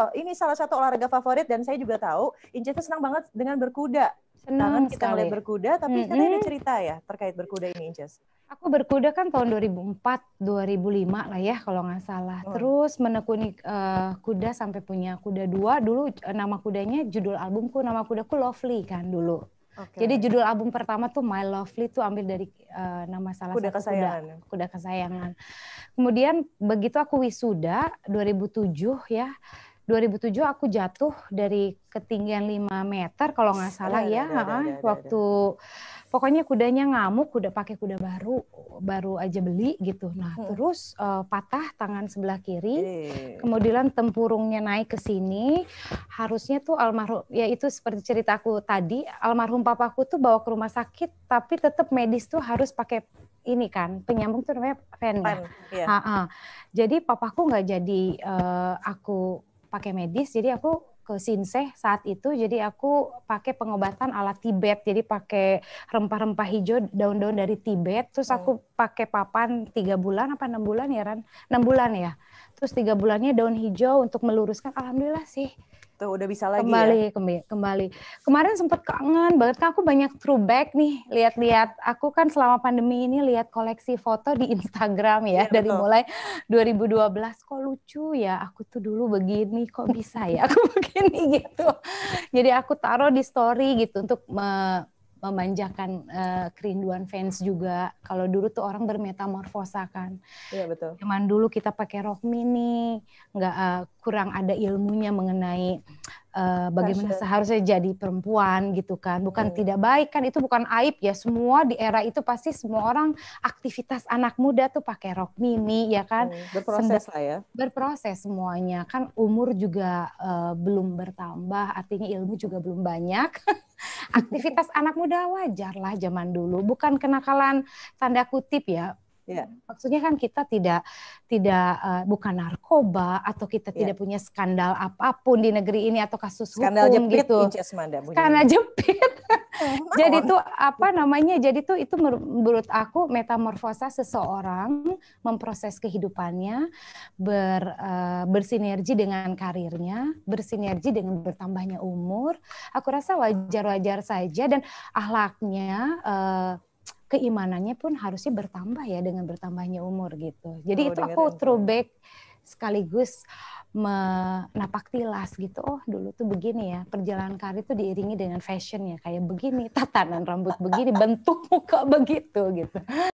Oh, ini salah satu olahraga favorit dan saya juga tahu Ince itu senang banget dengan berkuda. Senang kita sekali. mulai berkuda, tapi mm -hmm. katanya ada cerita ya terkait berkuda ini Inces. Aku berkuda kan tahun 2004, 2005 lah ya kalau nggak salah. Oh. Terus menekuni uh, kuda sampai punya kuda dua. Dulu eh, nama kudanya judul albumku nama kudaku Lovely kan dulu. Okay. Jadi judul album pertama tuh My Lovely tuh ambil dari uh, nama salah kuda satu kesayangan. kuda kuda kesayangan. Kemudian begitu aku wisuda 2007 ya 2007 aku jatuh dari ketinggian 5 meter kalau nggak salah ya, ada, ada, ada, waktu pokoknya kudanya ngamuk, kuda pakai kuda baru, baru aja beli gitu. Nah, hmm. terus uh, patah tangan sebelah kiri, e. kemudian tempurungnya naik ke sini. Harusnya tuh almarhum, ya itu seperti ceritaku tadi, almarhum papaku tuh bawa ke rumah sakit, tapi tetap medis tuh harus pakai ini kan penyambung tuh namanya pen, ya. Iya. Jadi papaku nggak jadi uh, aku pakai medis jadi aku ke Sinseh saat itu jadi aku pakai pengobatan ala Tibet jadi pakai rempah-rempah hijau daun-daun dari Tibet terus aku oh. pakai papan tiga bulan apa enam bulan ya Ran enam bulan ya terus tiga bulannya daun hijau untuk meluruskan alhamdulillah sih gitu udah bisa lagi kembali ya? kembali kembali kemarin sempat kangen banget kan aku banyak throwback nih lihat-lihat aku kan selama pandemi ini lihat koleksi foto di Instagram ya, ya dari betul. mulai 2012 kok lucu ya aku tuh dulu begini kok bisa ya aku begini gitu jadi aku taruh di story gitu untuk memanjakan uh, kerinduan fans juga. Kalau dulu tuh orang bermetamorfosa kan. Iya betul. Cuman dulu kita pakai rok mini, nggak uh, kurang ada ilmunya mengenai uh, bagaimana Fashion. seharusnya jadi perempuan gitu kan. Bukan hmm. tidak baik kan itu bukan aib ya. Semua di era itu pasti semua orang aktivitas anak muda tuh pakai rok mini ya kan. Hmm. Berproses Sendak, lah ya. Berproses semuanya kan umur juga uh, belum bertambah, artinya ilmu juga belum banyak. aktivitas anak muda wajarlah zaman dulu, bukan kenakalan tanda kutip ya. Yeah. Maksudnya kan kita tidak tidak uh, bukan narkoba atau kita yeah. tidak punya skandal apapun di negeri ini atau kasus skandal hukum jepit, gitu. Skandal jepit, Skandal jepit. jadi tuh apa namanya? Jadi tuh itu menurut aku metamorfosa seseorang memproses kehidupannya ber uh, bersinergi dengan karirnya, bersinergi dengan bertambahnya umur. Aku rasa wajar-wajar saja dan ahlaknya uh, keimanannya pun harusnya bertambah ya dengan bertambahnya umur gitu. Jadi oh, itu aku throwback sekaligus menapak tilas gitu. Oh dulu tuh begini ya, perjalanan karir tuh diiringi dengan fashion ya, kayak begini, tatanan rambut begini, bentuk muka begitu gitu.